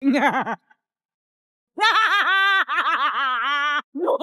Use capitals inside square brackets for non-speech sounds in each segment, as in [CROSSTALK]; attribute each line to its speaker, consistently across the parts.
Speaker 1: Yeah.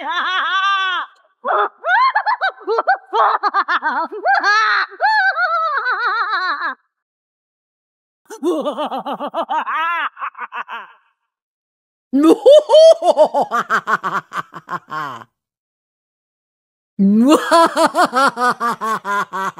Speaker 1: [LAUGHS] No! [LAUGHS]